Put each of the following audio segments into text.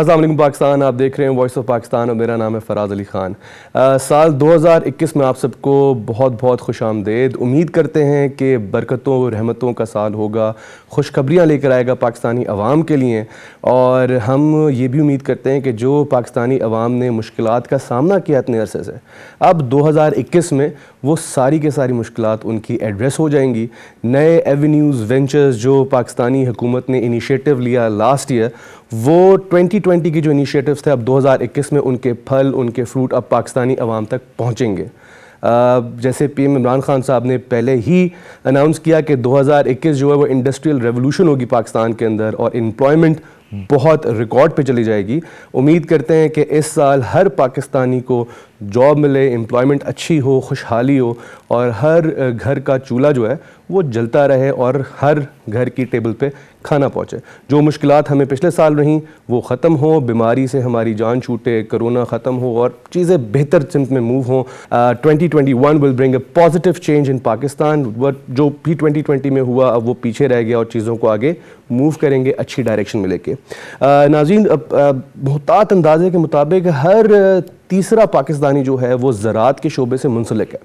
असलम पाकिस्तान आप देख रहे हैं वॉइस ऑफ पाकिस्तान और मेरा नाम है फराज़ अली ख़ान साल 2021 में आप सबको बहुत बहुत खुश आमदेद उम्मीद करते हैं कि बरकतों रहमतों का साल होगा खुशखबरियाँ लेकर आएगा पाकिस्तानी अवाम के लिए और हम ये भी उम्मीद करते हैं कि जो पाकिस्तानी अवाम ने मुश्किल का सामना किया इतने अरसे से अब इक्कीस में वो सारी के सारी मुश्किल उनकी एड्रेस हो जाएंगी नए एवेन्यूज़ वेंचर्स जो पाकिस्तानी हुकूमत ने इनिशेटिव लिया लास्ट ईयर वो 2020 की जो इनिशिएटिव्स थे अब 2021 में उनके फल उनके फ्रूट अब पाकिस्तानी आवाम तक पहुँचेंगे जैसे पीएम इमरान खान साहब ने पहले ही अनाउंस किया कि 2021 जो है वो इंडस्ट्रियल रेवोल्यूशन होगी पाकिस्तान के अंदर और एम्प्लॉयमेंट बहुत रिकॉर्ड पे चली जाएगी उम्मीद करते हैं कि इस साल हर पाकिस्तानी को जॉब मिले एम्प्लॉयमेंट अच्छी हो खुशहाली हो और हर घर का चूल्हा जो है वो जलता रहे और हर घर की टेबल पे खाना पहुँचे जो मुश्किल हमें पिछले साल रहीं वो ख़त्म हो बीमारी से हमारी जान छूटे कोरोना ख़त्म हो और चीज़ें बेहतर चिंत में मूव हों twenty twenty one will bring a positive change in Pakistan व जो भी ट्वेंटी ट्वेंटी में हुआ अब वो पीछे रह गया और चीज़ों को आगे मूव करेंगे अच्छी डायरेक्शन में लेके नाजीन अब मोहतात अंदाजे के मुताबिक हर तीसरा पाकिस्तानी जो है वो ज़रात के शोबे से मुंसलिक है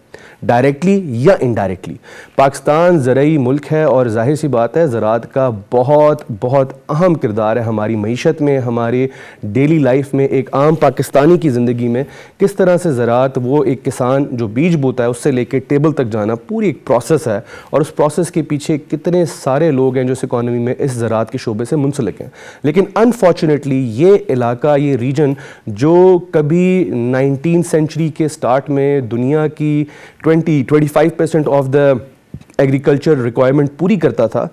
डायरेक्टली या इनडायरेक्टली पाकिस्तान ज़रूरी मुल्क है और जाहिर सी बात है ज़रात का बहुत बहुत अहम किरदार है हमारी मीशत में हमारे डेली लाइफ में एक आम पाकिस्तानी की ज़िंदगी में किस तरह से ज़रात वो एक किसान जो बीज बोता है उससे कर टेबल तक जाना पूरी एक प्रोसेस है और उस प्रोसेस के पीछे कितने सारे लोग हैं जो इस इकानमी में इस ज़रात के शोबे से मुंसलिक हैं लेकिन अनफॉर्चुनेटली ये इलाका ये रीजन जो कभी नाइनटीन सेंचुरी के स्टार्ट में दुनिया की twenty twenty five percent of the agriculture requirement पूरी करता था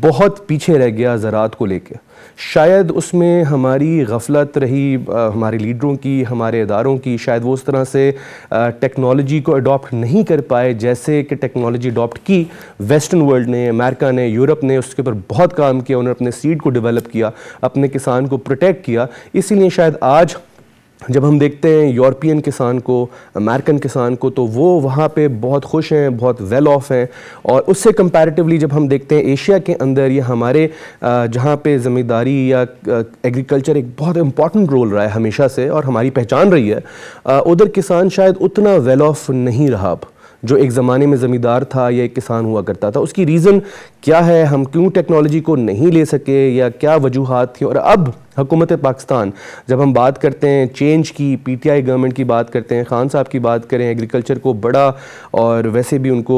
बहुत पीछे रह गया ज़रात को लेकर शायद उसमें हमारी गफलत रही आ, हमारे लीडरों की हमारे इदारों की शायद वो उस तरह से टेक्नोलॉजी को अडॉप्ट नहीं कर पाए जैसे कि टेक्नोलॉजी अडॉप्ट की वेस्टर्न वर्ल्ड ने अमेरिका ने यूरोप ने उसके ऊपर बहुत काम किया उन्होंने अपने सीड को डेवलप किया अपने किसान को प्रोटेक्ट किया इसीलिए शायद आज जब हम देखते हैं यूरोपियन किसान को अमेरिकन किसान को तो वो वहाँ पे बहुत खुश हैं बहुत वेल ऑफ हैं और उससे कंपैरेटिवली जब हम देखते हैं एशिया के अंदर या हमारे जहाँ पे ज़मींदारी या एग्रीकल्चर एक बहुत इंपॉर्टेंट रोल रहा है हमेशा से और हमारी पहचान रही है उधर किसान शायद उतना वेल ऑफ नहीं रहा अब जो एक ज़माने में ज़मींदार था या एक किसान हुआ करता था उसकी रीज़न क्या है हम क्यों टेक्नोलॉजी को नहीं ले सके या क्या वजूहत थी और अब हुकूमत पाकिस्तान जब हम बात करते हैं चेंज की पीटीआई गवर्नमेंट की बात करते हैं खान साहब की बात करें एग्रीकल्चर को बड़ा और वैसे भी उनको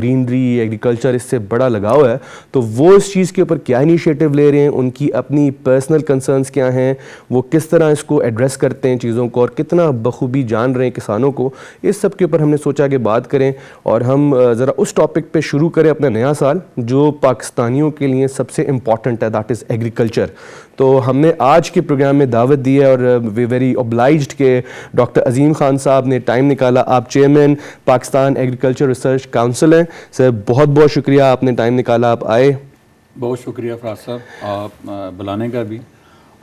ग्रीनरी एग्रीकल्चर इससे बड़ा लगाव है तो वो इस चीज़ के ऊपर क्या इनिशिएटिव ले रहे हैं उनकी अपनी पर्सनल कंसर्नस क्या हैं वो किस तरह इसको एड्रेस करते हैं चीज़ों को और कितना बखूबी जान रहे हैं किसानों को इस सब के ऊपर हमने सोचा कि बात करें और हम ज़रा उस टॉपिक पे शुरू करें अपना नया साल जो पाकिस्तानियों के लिए सबसे इम्पॉर्टेंट है दैट इज़ एग्रीकल्चर तो हमने आज के प्रोग्राम में दावत दी है और वे वेरी ओब्लाइज के डॉक्टर अजीम खान साहब ने टाइम निकाला आप chairman Pakistan agriculture research council हैं सर बहुत बहुत शुक्रिया आपने टाइम निकाला आप आए बहुत शुक्रिया फराज साहब आप बुलाने का भी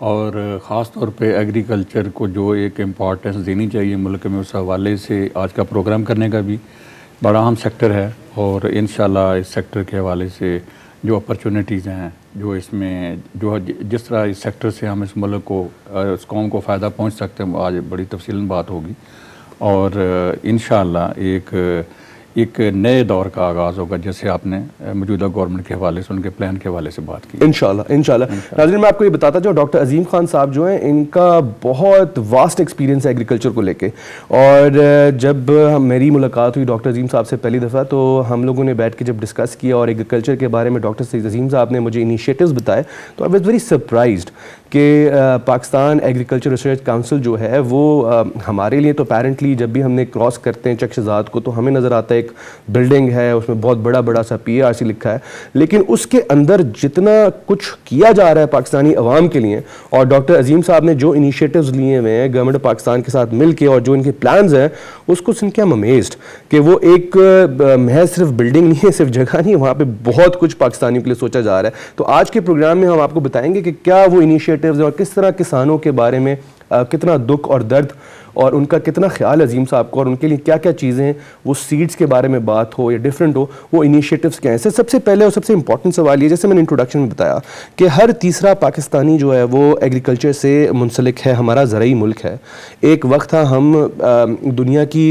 और ख़ास तौर पे एग्रीकल्चर को जो एक इम्पॉर्टेंस देनी चाहिए मुल्क में उस हवाले से आज का प्रोग्राम करने का भी बड़ा अहम सेक्टर है और इन इस सेक्टर के हवाले से जो अपॉर्चुनिटीज़ हैं जो इसमें जो जिस तरह इस सेक्टर से हम इस मुल्क को इस कौम को फ़ायदा पहुँच सकते हैं आज बड़ी तफसी बात होगी और इन एक एक नए दौर का आगाज़ होगा जैसे आपने मौजूदा गवर्नमेंट के हवाले से उनके प्लान के हवाले से बात की इन इंशाल्लाह नाजन मैं आपको ये बताता जो डॉक्टर अजीम खान साहब जो हैं इनका बहुत वास्ट एक्सपीरियंस है एग्रीकल्चर को लेके और जब मेरी मुलाकात हुई डॉक्टर अजीम साहब से पहली दफ़ा तो हम लोगों ने बैठ के जब डिस्कस किया और एग्रीकल्चर के बारे में डॉक्टर अजीम साहब ने मुझे इनिशिएटिव्स बताए तो आई वॉज़ वेरी सरप्राइज कि पाकिस्तान एग्रीकल्चर रिसर्च काउंसिल जो है वो हमारे लिए तो अपेरेंटली जब भी हमने क्रॉस करते हैं चक को तो हमें नज़र आता है एक बिल्डिंग है उसमें बहुत बड़ा बड़ा सा पी लिखा है लेकिन उसके अंदर जितना कुछ किया जा रहा है पाकिस्तानी अवाम के लिए और डॉक्टर अजीम साहब ने जो इनिशिएटिव्स लिए हुए हैं गवर्नमेंट ऑफ पाकिस्तान के साथ मिल और जो इनके प्लान हैं उसको सुन के हम अमेज्ड कि वो एक महज सिर्फ बिल्डिंग नहीं है सिर्फ जगह नहीं है वहाँ पर बहुत कुछ पाकिस्तानियों के लिए सोचा जा रहा है तो आज के प्रोग्राम में हम आपको बताएंगे कि क्या वो इनिशिएटिव्स और किस तरह किसानों के बारे में आ, कितना दुख और दर्द और उनका कितना ख्याल अजीम साहब को और उनके लिए क्या क्या चीज़ें वो सीड्स के बारे में बात हो या डिफरेंट हो वो इनिशिएटिव्स क्या हैं सर सबसे पहले और सबसे इंपॉर्टेंट सवाल ये जैसे मैंने इंट्रोडक्शन में बताया कि हर तीसरा पाकिस्तानी जो है वो एग्रीकल्चर से मुंसलिक है हमारा ज़रूरी मुल्क है एक वक्त था हम दुनिया की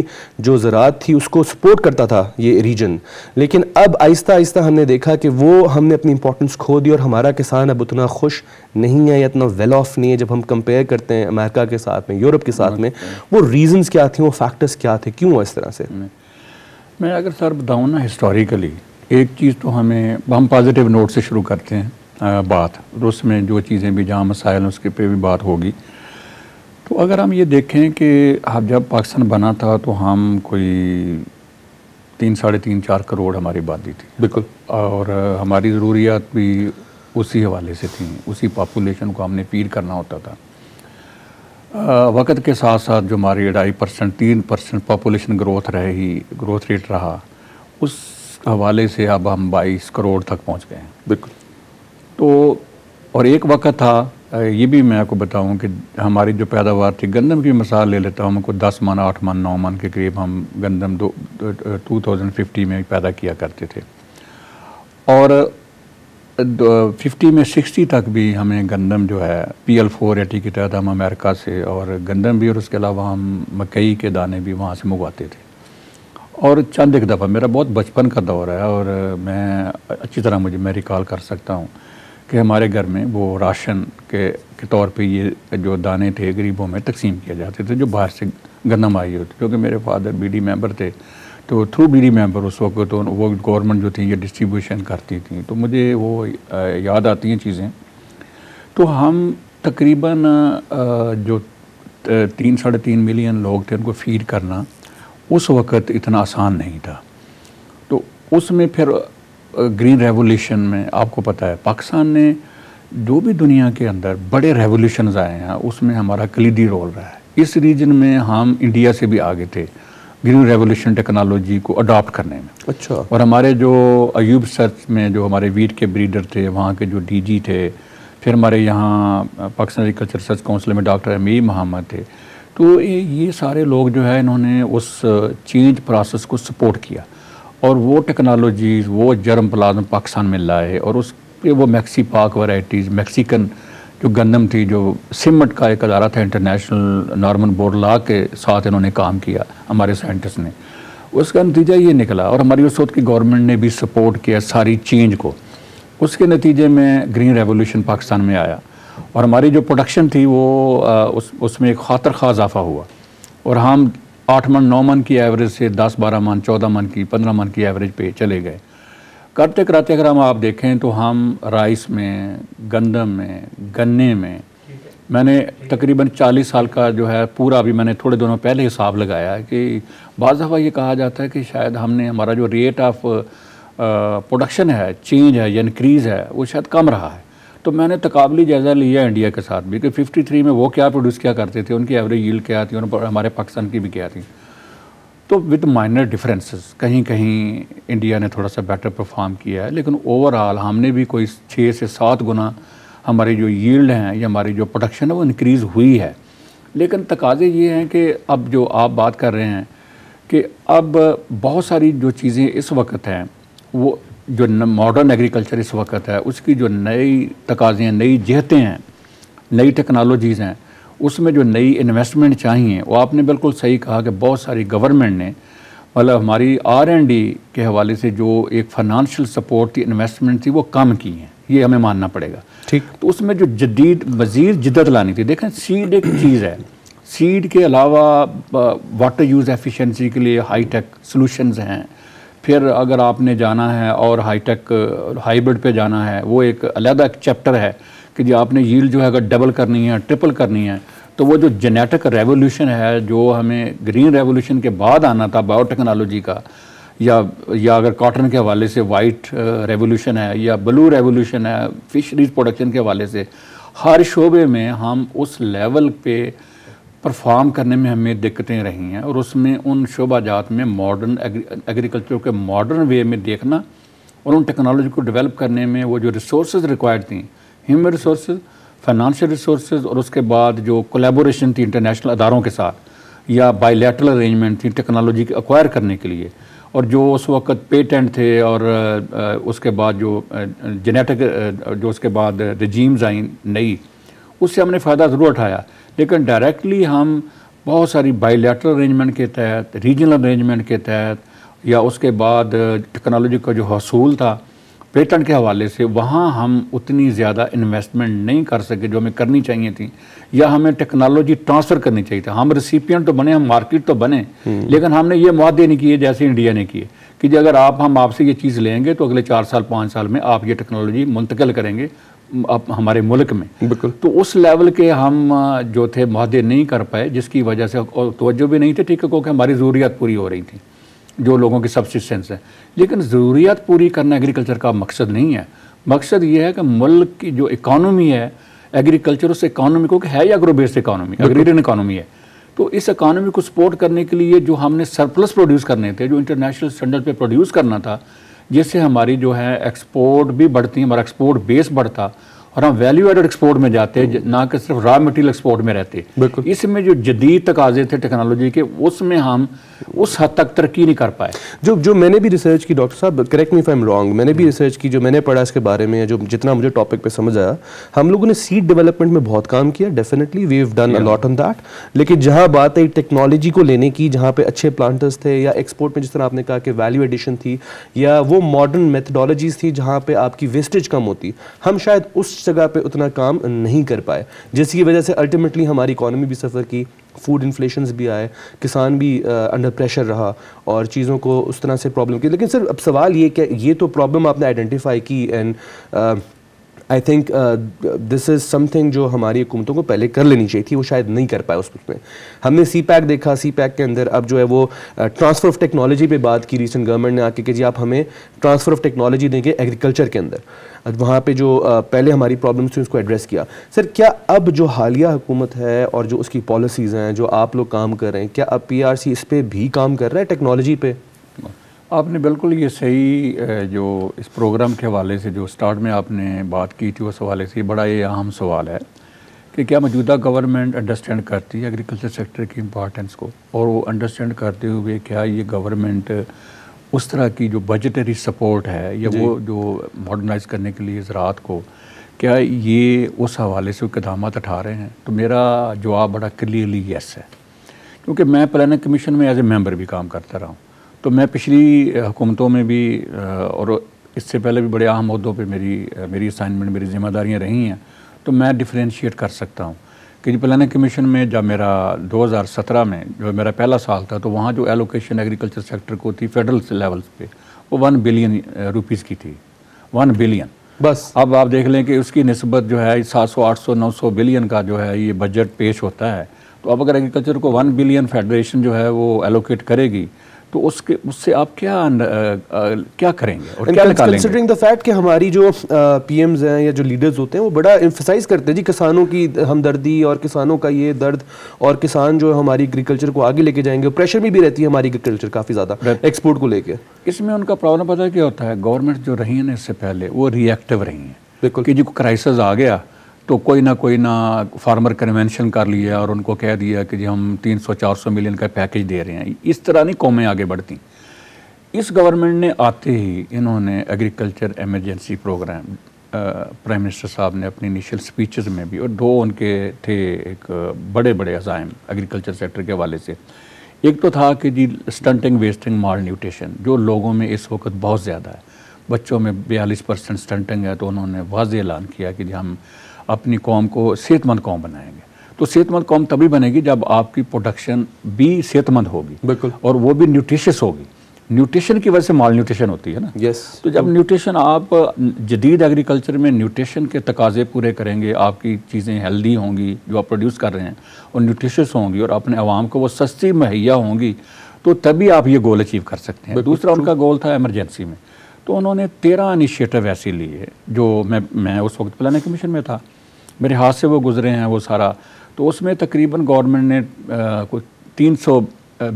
जो ज़रात थी उसको सपोर्ट करता था ये रीजन लेकिन अब आहिस्ता आहिस्ता हमने देखा कि वो हमने अपनी इंपॉर्टेंस खो दी और हमारा किसान अब उतना खुश नहीं है या इतना वेल ऑफ नहीं है जब हम कंपेयर करते हैं अमेरिका के साथ में यूरोप के साथ में वो रीजंस क्या थे वो फैक्टर्स क्या थे क्यों इस तरह से मैं अगर सर बताऊँ ना हिस्टोरिकली एक चीज़ तो हमें हम पॉजिटिव नोट से शुरू करते हैं आ, बात उसमें जो चीज़ें भी जहाँ मसाइल उसके पे भी बात होगी तो अगर हम ये देखें कि आप जब पाकिस्तान बना था तो हम कोई तीन साढ़े तीन चार करोड़ हमारी आबादी थी बिल्कुल और हमारी ज़रूरियात भी उसी हवाले से थी उसी पॉपुलेशन को हमने फीड करना होता था वक्त के साथ साथ जो हमारी ढाई परसेंट तीन परसेंट पॉपुलेशन ग्रोथ रही ग्रोथ रेट रहा उस हवाले से अब हम बाईस करोड़ तक पहुंच गए हैं बिल्कुल तो और एक वक्त था ये भी मैं आपको बताऊं कि हमारी जो पैदावार थी गंदम की मिसाल ले लेता हूं हमको दस मन आठ मन नौ मन के करीब हम गंदम दो टू थाउजेंड फिफ्टी में पैदा किया करते थे और फिफ्टी में सिक्सटी तक भी हमें गंदम जो है पी एल फोर एटी के तहत हम अमेरिका से और गंदम भी और उसके अलावा हम मकई के दाने भी वहाँ से मंगवाते थे और चंद एक दफ़ा मेरा बहुत बचपन का दौर है और मैं अच्छी तरह मुझे मैं रिकॉल कर सकता हूँ कि हमारे घर में वो राशन के के तौर पे ये जो दाने थे गरीबों में तकसीम किए जाते थे जो बाहर से गंदम आई होती क्योंकि मेरे फादर डी मेंबर थे तो थ्रू बी डी मेम्बर उस वक्त तो वो गवर्नमेंट जो थी ये डिस्ट्रीब्यूशन करती थी तो मुझे वो याद आती हैं चीज़ें तो हम तकरीबन जो तीन साढ़े तीन मिलियन लोग थे उनको फीड करना उस वक्त इतना आसान नहीं था तो उसमें फिर ग्रीन रेवोल्यूशन में आपको पता है पाकिस्तान ने जो भी दुनिया के अंदर बड़े रेवोल्यूशन आए हैं उसमें हमारा कलीदी रोल रहा है इस रीजन में हम इंडिया से भी आगे थे ग्रीन रेवोल्यूशन टेक्नोलॉजी को अडॉप्ट करने में अच्छा और हमारे जो अयूब सर्च में जो हमारे वीट के ब्रीडर थे वहाँ के जो डीजी थे फिर हमारे यहाँ पाकिस्तान एग्रीकल्चर रिसर्च काउंसिल में डॉक्टर अमीर मोहम्मद थे तो ये सारे लोग जो है इन्होंने उस चेंज प्रोसेस को सपोर्ट किया और वो टेक्नोलॉजीज़ वो जर्म प्लाज्म पाकिस्तान में लाए और उस वो मैक्सी पाक वैराइटीज़ मैक्सिकन जो गंदम थी जो सिमट का एक अदारा था इंटरनेशनल नॉर्मन ला के साथ इन्होंने काम किया हमारे साइंटिस्ट ने उसका नतीजा ये निकला और हमारी उस वक्त की गवर्नमेंट ने भी सपोर्ट किया सारी चेंज को उसके नतीजे में ग्रीन रेवोल्यूशन पाकिस्तान में आया और हमारी जो प्रोडक्शन थी वो आ, उस उसमें एक खातर खा इजाफा हुआ और हम आठ मन नौ मन की एवरेज से दस बारह मन चौदह मन की पंद्रह मन की एवरेज पे चले गए करते कराते अगर हम आप देखें तो हम राइस में गंदम में गन्ने में मैंने तकरीबन 40 साल का जो है पूरा अभी मैंने थोड़े दोनों पहले हिसाब लगाया है कि बाज़ दफ़ा ये कहा जाता है कि शायद हमने हमारा जो रेट ऑफ प्रोडक्शन है चेंज है या इनक्रीज़ है वो शायद कम रहा है तो मैंने तकबली जायज़ा लिया इंडिया के साथ भी कि 53 में वो क्या प्रोड्यूस किया करते थे उनकी एवरेज यील्ड क्या थी और हमारे पाकिस्तान की भी क्या थी तो विद माइनर डिफरेंसेस कहीं कहीं इंडिया ने थोड़ा सा बेटर परफॉर्म किया है लेकिन ओवरऑल हमने भी कोई छः से सात गुना हमारी जो यील्ड हैं या हमारी जो प्रोडक्शन है वो इनक्रीज़ हुई है लेकिन तकाजे ये हैं कि अब जो आप बात कर रहे हैं कि अब बहुत सारी जो चीज़ें इस वक्त हैं वो जो मॉडर्न एग्रीकल्चर इस वक्त है उसकी जो नई तकाजे हैं नई जहतें हैं नई टेक्नोलॉजीज़ हैं उसमें जो नई इन्वेस्टमेंट चाहिए वो आपने बिल्कुल सही कहा कि बहुत सारी गवर्नमेंट ने मतलब हमारी आर एंड डी के हवाले से जो एक फाइनेंशियल सपोर्ट थी इन्वेस्टमेंट थी वो कम की है ये हमें मानना पड़ेगा ठीक तो उसमें जो जदीद मज़ीद जिदत लानी थी देखें सीड एक चीज़ है सीड के अलावा वाटर यूज़ एफिशिएंसी के लिए हाई टेक सोलूशंस हैं फिर अगर आपने जाना है और हाई टेक हाईब्रिड पे जाना है वो एक अलहदा एक चैप्टर है कि जी आपने यील जो है अगर डबल करनी है ट्रिपल करनी है तो वो जो जेनेटिक रेवोल्यूशन है जो हमें ग्रीन रेवोल्यूशन के बाद आना था बायोटेक्नोलॉजी का या या अगर कॉटन के हवाले से वाइट रेवोल्यूशन uh, है या ब्लू रेवोल्यूशन है फिशरीज प्रोडक्शन के हवाले से हर शोबे में हम उस लेवल पे परफॉर्म करने में हमें दिक्कतें रही हैं और उसमें उन जात में मॉडर्न एग्रीकल्चर के मॉडर्न वे में देखना और उन टेक्नोलॉजी को डेवलप करने में वो जो रिसोर्स रिक्वायर्ड थी ह्यूमन रिसोर्स फाइनेंशियल रिसोर्स और उसके बाद जो कोलेबोरेशन थी इंटरनेशनल अदारों के साथ या बायोलेटरल अरेंजमेंट थी टेक्नोलॉजी अक्वायर करने के लिए और जो उस वक्त पेटेंट थे और उसके बाद जो जेनेटिक जो उसके बाद रजीम्स आई नई उससे हमने फ़ायदा ज़रूर उठाया लेकिन डायरेक्टली हम बहुत सारी बायोलेटरल अरेंजमेंट के तहत रीजनल अरेंजमेंट के तहत या उसके बाद टेक्नोलॉजी का जो हसूल था पेटेंट के हवाले से वहाँ हम उतनी ज़्यादा इन्वेस्टमेंट नहीं कर सके जो हमें करनी चाहिए थी या हमें टेक्नोलॉजी ट्रांसफ़र करनी चाहिए थी हम रिसिपियंट तो बने हम मार्केट तो बने हम्म। लेकिन हमने ये मुआदे नहीं किए जैसे इंडिया ने किए कि जी अगर आप हम आपसे ये चीज़ लेंगे तो अगले चार साल पाँच साल में आप ये टेक्नोलॉजी मुंतकिल करेंगे अब हमारे मुल्क में बिल्कुल तो उस लेवल के हम जो थे महदे नहीं कर पाए जिसकी वजह से तोज्जो भी नहीं थे ठीक है क्योंकि हमारी ज़रूरियात पूरी हो रही थी जो लोगों की सब्सिस्टेंस है लेकिन ज़रूरियात पूरी करना एग्रीकल्चर का मकसद नहीं है मकसद ये है कि मुल्क की जो इकानमी है एग्रीकल्चर उस इकानमी को है या एग्रो इकानमी एग्रीरियन इकानमी है तो इस इकानमी को सपोर्ट करने के लिए जो हमने सरप्लस प्रोड्यूस करने थे जो इंटरनेशनल स्टैंडर्ड पे प्रोड्यूस करना था जिससे हमारी जो है एक्सपोर्ट भी बढ़ती हमारा एक्सपोर्ट बेस बढ़ता और हम वैल्यू एडेड एक्सपोर्ट में जाते ना कि सिर्फ रॉ मटेरियल एक्सपोर्ट में रहते इसमें जो जदीद तकाजे थे टेक्नोलॉजी के उसमें हम उस हद तक तरक्की नहीं कर पाए जो जो मैंने भी रिसर्च की डॉक्टर साहब करेक्ट मी फाइम रॉन्ग मैंने भी रिसर्च की जो मैंने पढ़ा इसके बारे में जो जितना मुझे टॉपिक पर समझ आया हम लोगों ने सीट डेवलपमेंट में बहुत काम किया definitely we have done a lot on that लेकिन जहाँ बात है टेक्नोलॉजी को लेने की जहाँ पे अच्छे प्लांटर्स थे या एक्सपोर्ट में जिस तरह आपने कहा कि वैल्यू एडिशन थी या वो मॉडर्न मेथडोलॉजीज थी जहाँ पे आपकी वेस्टेज कम होती हम शायद उस जगह पे उतना काम नहीं कर पाए जिसकी वजह से अल्टीमेटली हमारी इकोनॉमी भी सफ़र की फूड इन्फ्लेशन भी आए किसान भी अंडर प्रेशर रहा और चीज़ों को उस तरह से प्रॉब्लम की लेकिन सर अब सवाल ये क्या ये तो प्रॉब्लम आपने आइडेंटिफाई की and I think this is something जो हमारी हुकूमतों को पहले कर लेनी चाहिए थी वो शायद नहीं कर पाए उस में हमने सी पैक देखा सी पैक के अंदर अब जो है वो ट्रांसफ़र ऑफ टेक्नोलॉजी पे बात की रिसेंट गवर्नमेंट ने आके कि जी आप हमें ट्रांसफ़र ऑफ टेक्नोलॉजी देंगे एग्रीकल्चर के अंदर वहाँ पे जो uh, पहले हमारी प्रॉब्लम्स थी उसको एड्रेस किया सर क्या अब जो हालिया हुकूमत है और जो उसकी पॉलिसीज़ हैं जो आप लोग काम कर रहे हैं क्या अब पी इस पर भी काम कर रहा है टेक्नोलॉजी पर आपने बिल्कुल ये सही जो इस प्रोग्राम के हवाले से जो स्टार्ट में आपने बात की थी उस हवाले से बड़ा ये अहम सवाल है कि क्या मौजूदा गवर्नमेंट अंडरस्टैंड करती है एग्रीकल्चर सेक्टर की इम्पॉर्टेंस को और वो अंडरस्टैंड करते हुए क्या ये गवर्नमेंट उस तरह की जो बजटरी सपोर्ट है या वो जो मॉडर्नाइज करने के लिए ज़रात को क्या ये उस हवाले से इकदाम उठा रहे हैं तो मेरा जवाब बड़ा क्लियरली येस है क्योंकि मैं प्लानिंग कमीशन में एज ए मेम्बर भी काम करता रहा हूँ तो मैं पिछली हुकूमतों में भी और इससे पहले भी बड़े अहम उहदों पर मेरी मेरी असाइनमेंट मेरी जिम्मेदारियाँ रही हैं तो मैं डिफ्रेंशिएट कर सकता हूँ कि जी प्लानिंग कमीशन में जब मेरा 2017 में जो मेरा पहला साल था तो वहाँ जो एलोकेशन एग्रीकल्चर सेक्टर को थी फेडरल लेवल्स पे वो वन बिलियन रुपीस की थी वन बिलियन बस अब आप देख लें कि उसकी नस्बत जो है सात सौ आठ सौ नौ सौ बिलियन का जो है ये बजट पेश होता है तो अब अगर एग्रीकल्चर को वन बिलियन फेडरेशन जो है वो एलोकेट करेगी तो उसके उससे आप क्या आ, आ, क्या करेंगे और क्या कंसिडरिंग द फैक्ट कि हमारी जो पीएम्स हैं या जो लीडर्स होते हैं वो बड़ा एम्फोसाइज करते हैं जी किसानों की हमदर्दी और किसानों का ये दर्द और किसान जो हमारी एग्रीकल्चर को आगे लेके जाएंगे प्रेशर में भी रहती है हमारी एग्रीकल्चर काफ़ी ज़्यादा एक्सपोर्ट को लेकर इसमें उनका प्रॉब्लम पता क्या होता है गवर्नमेंट जो रही है ना इससे पहले वो रिएक्टिव रही हैं बिल्कुल कि जो क्राइसिस आ गया तो कोई ना कोई ना फार्मर कन्वेंशन कर लिया और उनको कह दिया कि जी हम 300-400 मिलियन का पैकेज दे रहे हैं इस तरह नहीं कौमें आगे बढ़ती इस गवर्नमेंट ने आते ही इन्होंने agriculture emergency program prime minister साहब ने अपनी इनिशियल स्पीचेस में भी और दो उनके थे एक बड़े बड़े अजायम एग्रीकल्चर सेक्टर के हवाले से एक तो था कि जी स्टंटिंग वेस्टिंग माल न्यूट्रिशन जो लोगों में इस वक्त बहुत ज़्यादा है बच्चों में बयालीस परसेंट स्टंटिंग है तो उन्होंने वाज ऐलान किया कि जी हम अपनी कौम को सेहतमंद कौम बनाएंगे तो सेहतमंद कौम तभी बनेगी जब आपकी प्रोडक्शन भी सेहतमंद होगी बिल्कुल और वो भी न्यूट्रिशियस होगी न्यूट्रिशन की वजह से माल न्यूट्रिशन होती है ना यस तो जब न्यूट्रिशन आप जदीद एग्रीकल्चर में न्यूट्रिशन के तकाजे पूरे करेंगे आपकी चीज़ें हेल्दी होंगी जो आप प्रोड्यूस कर रहे हैं और न्यूट्रिशियस होंगी और अपने आवाम को वो सस्ती मुहैया होंगी तो तभी आप ये गोल अचीव कर सकते हैं दूसरा उनका गोल था एमरजेंसी में तो उन्होंने तेरह इनिशिएटिव ऐसे लिए जो मैं मैं उस वक्त प्लानिंग कमीशन में था मेरे हाथ से वो गुजरे हैं वो सारा तो उसमें तकरीबन गवर्नमेंट ने कुछ कोई 300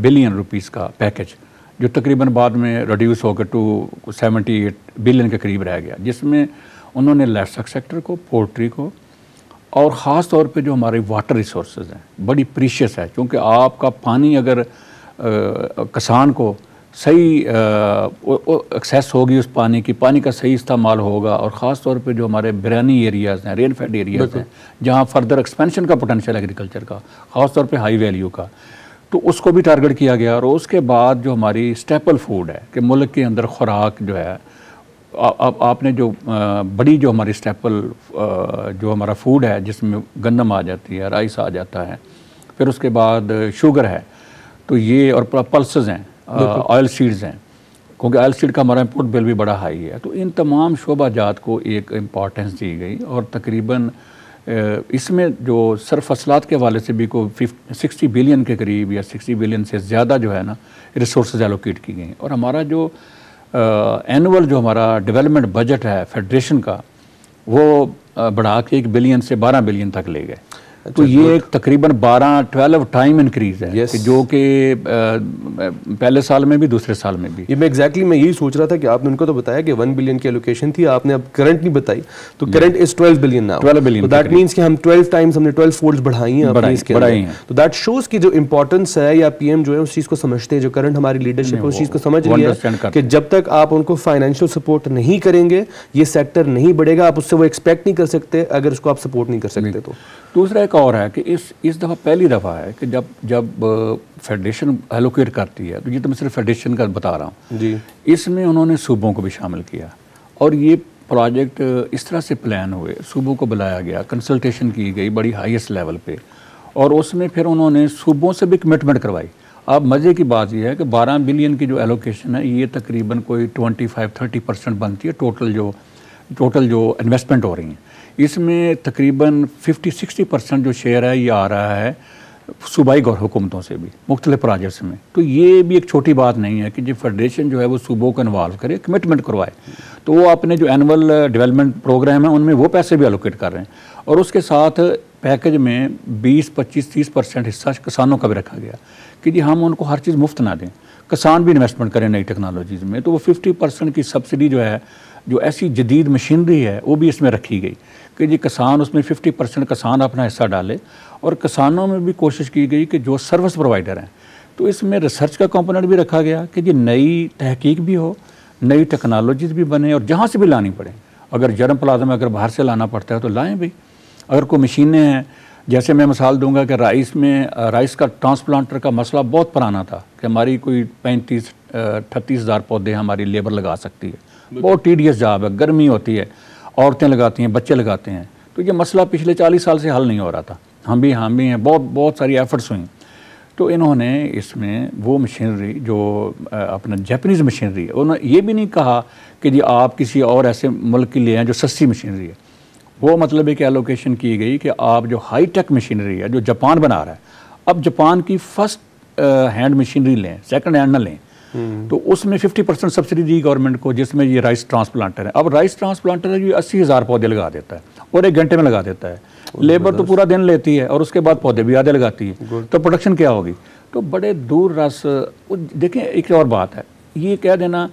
बिलियन रुपीस का पैकेज जो तकरीबन बाद में रिड्यूस होकर टू 78 बिलियन के करीब रह गया जिसमें उन्होंने लाइफ सेक्टर को पोल्ट्री को और ख़ास तौर पे जो हमारे वाटर रिसोर्स हैं बड़ी प्रीशियस है क्योंकि आपका पानी अगर आ, किसान को सही एक्सेस होगी उस पानी की पानी का सही इस्तेमाल होगा और ख़ास तौर पे जो हमारे बिरानी एरियाज़ हैं रेन फेड एरियाज़ हैं जहाँ फर्दर एक्सपेंशन का पोटेंशियल एग्रीकल्चर का ख़ास तौर पे हाई वैल्यू का तो उसको भी टारगेट किया गया और उसके बाद जो हमारी स्टेपल फूड है कि मुल्क के अंदर खुराक जो है आ, आ, आपने जो आ, बड़ी जो हमारी स्टेपल जो हमारा फूड है जिसमें गंदम आ जाती है राइस आ जाता है फिर उसके बाद शुगर है तो ये और पल्स हैं ऑयल सीड्स uh, हैं क्योंकि ऑयल सीड का हमारा इम्पोर्ट बिल भी बड़ा हाई है तो इन तमाम ज़ात को एक इम्पॉर्टेंस दी गई और तकरीबन uh, इसमें जो सर फसलात के हवाले से भी को सिक्सटी बिलियन के करीब या सिक्सटी बिलियन से ज़्यादा जो है ना रिसोर्स एलोकेट की गई और हमारा जो एनअल uh, जो हमारा डेवलपमेंट बजट है फेडरेशन का वो बढ़ा के एक बिलियन से बारह बिलियन तक ले गए अच्छा, तो ये एक तकरीबन 12 12 टाइम इंक्रीज है yes. जो कि पहले साल में भी दूसरे साल में भी ये मैं एग्जैक्टली exactly मैं यही सोच रहा था कि आपने उनको तो बताया कि 1 बिलियन की एलोकेशन थी आपने अब करंट नहीं बताई तो current is 12 billion now 12 billion that means कि हम 12 टाइम्स हमने 12 फोल्ड बढ़ाई हैं अपनी इसके बढ़ाई हैं तो दैट शोज की जो इंपॉर्टेंस है या पीएम जो है उस चीज को समझते हैं जो करंट हमारी लीडरशिप है उस चीज को समझ रही है कि जब तक आप उनको फाइनेंशियल सपोर्ट नहीं करेंगे ये सेक्टर नहीं बढ़ेगा आप उससे वो एक्सपेक्ट नहीं कर सकते अगर उसको आप सपोर्ट नहीं कर सकते तो दूसरा एक और है कि इस इस दफ़ा पहली दफ़ा है कि जब जब फेडरेशन एलोकेट करती है तो ये तो मैं सिर्फ फेडरेशन का बता रहा हूँ जी इसमें उन्होंने सूबों को भी शामिल किया और ये प्रोजेक्ट इस तरह से प्लान हुए सूबों को बुलाया गया कंसल्टेशन की गई बड़ी हाईएस्ट लेवल पे और उसमें फिर उन्होंने सूबों से भी कमिटमेंट करवाई अब मज़े की बात यह है कि 12 बिलियन की जो एलोकेशन है ये तकरीबन कोई 25-30 परसेंट बनती है टोटल जो टोटल जो इन्वेस्टमेंट हो रही हैं इसमें तकरीबन 50-60 परसेंट जो शेयर है ये आ रहा है सूबाई गौर हुकूमतों से भी मुख्तलि प्रोजेक्ट्स में तो ये भी एक छोटी बात नहीं है कि जो फेडरेशन जो है वो सूबों को इन्वाल्व करे कमिटमेंट करवाए तो वो अपने जो एनअल डेवलपमेंट प्रोग्राम है उनमें वो पैसे भी एलोकेट कर रहे हैं और उसके साथ पैकेज में 20, 25, 30 परसेंट हिस्सा किसानों का भी रखा गया कि जी हम उनको हर चीज़ मुफ्त ना दें किसान भी इन्वेस्टमेंट करें नई टेक्नोलॉजीज़ में तो वो फिफ्टी परसेंट की सब्सिडी जो है जो ऐसी जदीद मशीनरी है वो भी इसमें रखी गई कि जी किसान उसमें 50 परसेंट किसान अपना हिस्सा डाले और किसानों में भी कोशिश की गई कि जो सर्विस प्रोवाइडर हैं तो इसमें रिसर्च का कंपोनेंट भी रखा गया कि जी नई तहकीक भी हो नई टेक्नोलॉजीज भी बने और जहाँ से भी लानी पड़े अगर जर्म प्लाज्मा अगर बाहर से लाना पड़ता है तो लाएँ भी अगर कोई मशीनें हैं जैसे मैं मिसाल दूंगा कि राइस में राइस का ट्रांसप्लांटर का मसला बहुत पुराना था कि हमारी कोई पैंतीस अट्ठतीस हज़ार पौधे हमारी लेबर लगा सकती है बहुत टीडियस जॉब है गर्मी होती है औरतें लगाती हैं बच्चे लगाते हैं तो ये मसला पिछले चालीस साल से हल नहीं हो रहा था हम भी हम भी हैं बहुत बहुत सारी एफर्ट्स हुई तो इन्होंने इसमें वो मशीनरी जो अपना जैपनीज़ मशीनरी है उन्होंने ये भी नहीं कहा कि जी आप किसी और ऐसे मुल्क के लिए हैं जो सस्ती मशीनरी है वो मतलब है कि एलोकेशन की गई कि आप जो हाई टेक मशीनरी है जो जापान बना रहा है अब जापान की फ़र्स्ट हैंड मशीनरी लें सेकंड हैंड ना लें तो उसमें 50 परसेंट सब्सिडी दी गवर्नमेंट को जिसमें ये राइस ट्रांसप्लांटर है अब राइस ट्रांसप्लांटर है जो अस्सी हज़ार पौधे लगा देता है और एक घंटे में लगा देता है लेबर तो पूरा दिन लेती है और उसके बाद पौधे भी आधे लगाती है तो प्रोडक्शन क्या होगी तो बड़े दूर रस देखें एक और बात है ये कह देना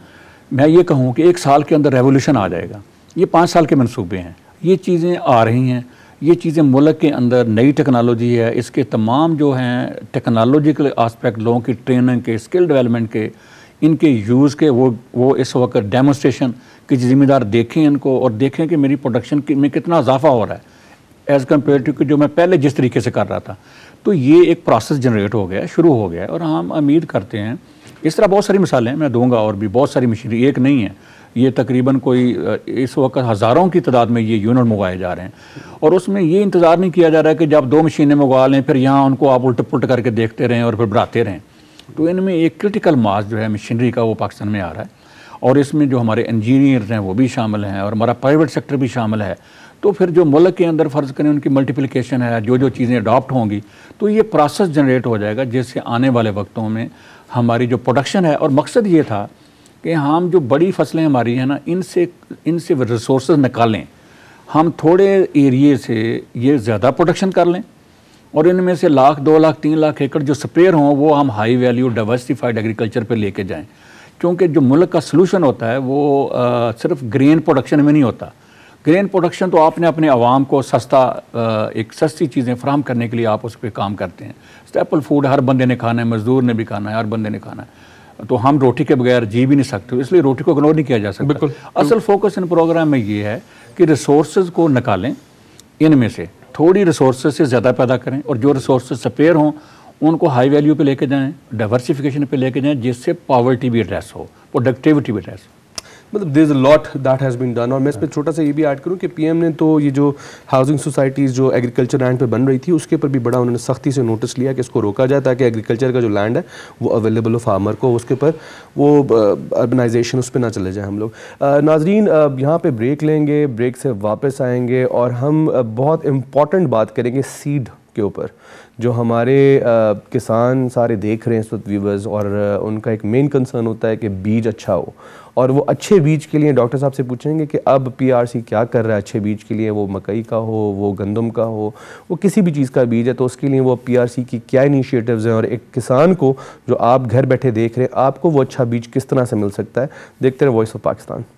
मैं ये कहूँ कि एक साल के अंदर रेवोल्यूशन आ जाएगा ये पाँच साल के मनसूबे हैं ये चीज़ें आ रही हैं ये चीज़ें मुल्क के अंदर नई टेक्नोलॉजी है इसके तमाम जो हैं टेक्नोलॉजिकल आस्पेक्ट लोगों की ट्रेनिंग के स्किल डेवलपमेंट के इनके यूज़ के वो वो इस वक्त डेमोस्ट्रेशन की जिम्मेदार देखें इनको और देखें कि मेरी प्रोडक्शन में कितना इजाफा हो रहा है एज़ कम्पेयर टू जो मैं पहले जिस तरीके से कर रहा था तो ये एक प्रोसेस जनरेट हो गया शुरू हो गया और हम उम्मीद करते हैं इस तरह बहुत सारी मिसालें मैं दूंगा और भी बहुत सारी मशीनरी एक नहीं है ये तकरीबन कोई इस वक्त हज़ारों की तादाद में ये यूनिट मंगवाए जा रहे हैं और उसमें ये इंतज़ार नहीं किया जा रहा है कि जब दो मशीनें मंगवा लें फिर यहाँ उनको आप उल्ट पुलट करके देखते रहें और फिर बढ़ाते रहें तो इनमें एक क्रिटिकल मास जो है मशीनरी का वो पाकिस्तान में आ रहा है और इसमें जो हमारे इंजीनियर्स हैं वो भी शामिल हैं और हमारा प्राइवेट सेक्टर भी शामिल है तो फिर जो मुल्क के अंदर फ़र्ज़ करें उनकी मल्टीप्लिकेशन है जो जो चीज़ें अडॉप्ट होंगी तो ये प्रोसेस जनरेट हो जाएगा जिससे आने वाले वक्तों में हमारी जो प्रोडक्शन है और मकसद ये था कि हम जो बड़ी फसलें हमारी हैं ना इनसे इनसे रिसोर्स निकालें हम थोड़े एरिए से ये ज़्यादा प्रोडक्शन कर लें और इनमें से लाख दो लाख तीन लाख एकड़ जो स्पेयर हों वो हम हाई वैल्यू डाइवर्सिफाइड एग्रीकल्चर पर लेके जाएं क्योंकि जो मुल्क का सलूशन होता है वो आ, सिर्फ ग्रेन प्रोडक्शन में नहीं होता ग्रेन प्रोडक्शन तो आपने अपने आवाम को सस्ता एक सस्ती चीज़ें फ्राहम करने के लिए आप उस पर काम करते हैं स्टेपल फूड हर बंदे ने खाना है मज़दूर ने भी खाना है हर बंदे ने खाना है तो हम रोटी के बगैर जी भी नहीं सकते इसलिए रोटी को इग्नोर नहीं किया जा सकता बिल्कुल असल फोकस इन प्रोग्राम में ये है कि रिसोर्स को निकालें इनमें से थोड़ी रिसोर्स से ज़्यादा पैदा करें और जो रिसोर्स स्पेयर हों उनको हाई वैल्यू पे लेके जाएं डाइवर्सिफिकेशन पे लेके जाएं जिससे पावर्टी भी एड्रेस हो प्रोडक्टिविटी भी एड्रेस हो मतलब there is a lot that has been done और मैं इस पर छोटा सा ये भी ऐड करूँ कि पीएम ने तो ये जो हाउसिंग सोसाइटीज़ जो एग्रीकल्चर लैंड पर बन रही थी उसके ऊपर भी बड़ा उन्होंने सख्ती से नोटिस लिया कि इसको रोका जाए ताकि एग्रीकल्चर का जो लैंड है वो अवेलेबल हो फार्मर को उसके ऊपर वो अर्बनाइजेशन uh, उस पर ना चले जाए हम लोग uh, नाजरीन uh, यहाँ पर ब्रेक लेंगे ब्रेक से वापस आएंगे और हम बहुत इम्पॉर्टेंट बात करेंगे सीड के ऊपर जो हमारे किसान सारे देख रहे हैं इस वक्त व्यूवर्स और उनका एक मेन कंसर्न होता है कि बीज अच्छा हो और वो अच्छे बीज के लिए डॉक्टर साहब से पूछेंगे कि अब पीआरसी क्या कर रहा है अच्छे बीज के लिए वो मकई का हो वो गंदम का हो वो किसी भी चीज़ का बीज है तो उसके लिए वो पीआरसी की क्या इनिशिएटिव्स हैं और एक किसान को जो आप घर बैठे देख रहे हैं आपको वो अच्छा बीज किस तरह से मिल सकता है देखते रहे वॉइस ऑफ पाकिस्तान